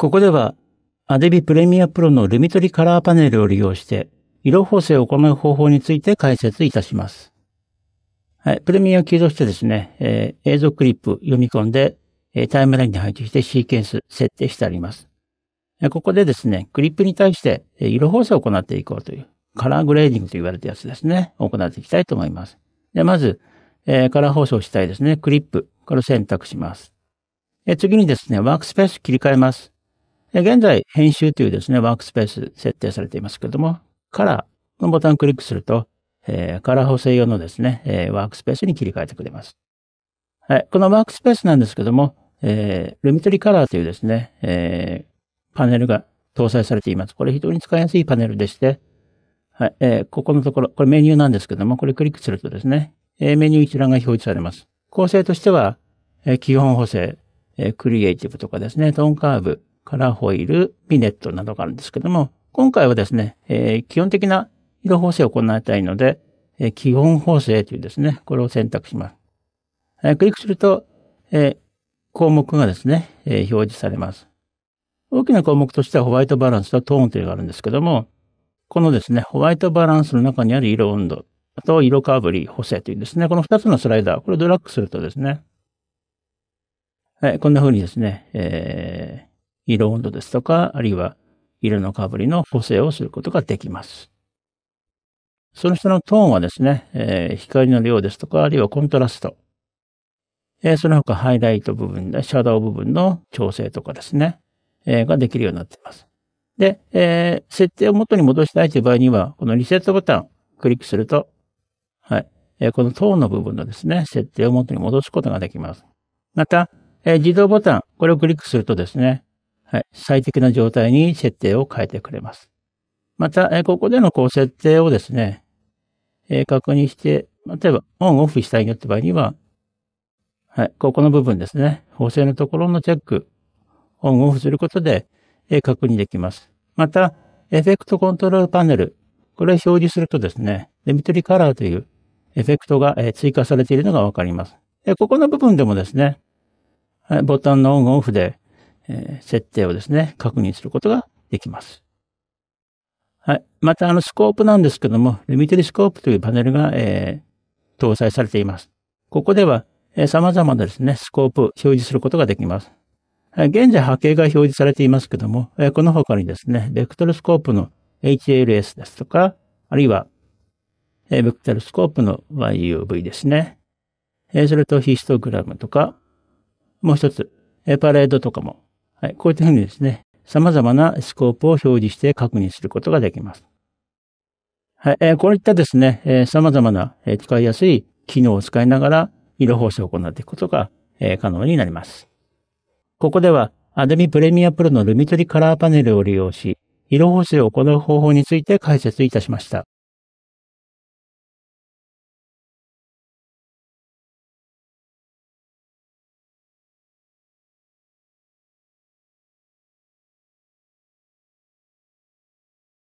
ここでは Adobe Premiere Pro のルミトリカラーパネルを利用して色補正を行う方法について解説いたします。はい、プレミアを起動してですね、えー、映像クリップ読み込んで、えー、タイムラインに配置してシーケンス設定してあります。ここでですね、クリップに対して色補正を行っていこうという、カラーグレーディングと言われたやつですね、行っていきたいと思います。で、まず、えー、カラー放送したいですね、クリップ、これを選択します。次にですね、ワークスペース切り替えます。現在、編集というですね、ワークスペース設定されていますけれども、カラーのボタンをクリックすると、えー、カラー補正用のですね、えー、ワークスペースに切り替えてくれます。はい、このワークスペースなんですけども、えー、ルミトリカラーというですね、えー、パネルが搭載されています。これ非常に使いやすいパネルでして、はい、えー、ここのところ、これメニューなんですけども、これクリックするとですね、えー、メニュー一覧が表示されます。構成としては、えー、基本補正、えー、クリエイティブとかですね、トーンカーブ、カラーホイール、ビネットなどがあるんですけども、今回はですね、えー、基本的な色補正を行いたいので、えー、基本補正というですね、これを選択します。えー、クリックすると、えー、項目がですね、えー、表示されます。大きな項目としてはホワイトバランスとトーンというのがあるんですけども、このですね、ホワイトバランスの中にある色温度、あと色かぶり補正というですね、この2つのスライダー、これをドラッグするとですね、はい、こんな風にですね、えー、色温度ですとか、あるいは色のかぶりの補正をすることができます。その人のトーンはですね、えー、光の量ですとか、あるいはコントラスト。えー、その他ハイライト部分、シャドウ部分の調整とかですね、えー、ができるようになっています。で、えー、設定を元に戻したいという場合には、このリセットボタンをクリックすると、はい、えー、このトーンの部分のですね、設定を元に戻すことができます。また、えー、自動ボタン、これをクリックするとですね、はい、最適な状態に設定を変えてくれます。また、えここでのこう設定をですね、え確認して、例えばオンオフしたいよって場合には、はい、ここの部分ですね、補正のところのチェック、オンオフすることで、え確認できます。また、エフェクトコントロールパネル、これを表示するとですね、デミトリカラーというエフェクトが、え追加されているのがわかります。でここの部分でもですね、ボタンのオンオフでえー、設定をですね、確認することができます。はい。また、あの、スコープなんですけども、リミテリスコープというパネルが、えー、搭載されています。ここでは、えー、様々なですね、スコープ表示することができます。はい、現在波形が表示されていますけども、えー、この他にですね、ベクトルスコープの HLS ですとか、あるいは、えベクトルスコープの YUV ですね。えそれとヒストグラムとか、もう一つ、えパレードとかもはい、こういったふうにですね、様々なスコープを表示して確認することができます。はい、えー、こういったですね、えー、様々な、えー、使いやすい機能を使いながら、色補正を行っていくことが、えー、可能になります。ここでは、Adobe Premiere Pro のルミトリカラーパネルを利用し、色補正を行う方法について解説いたしました。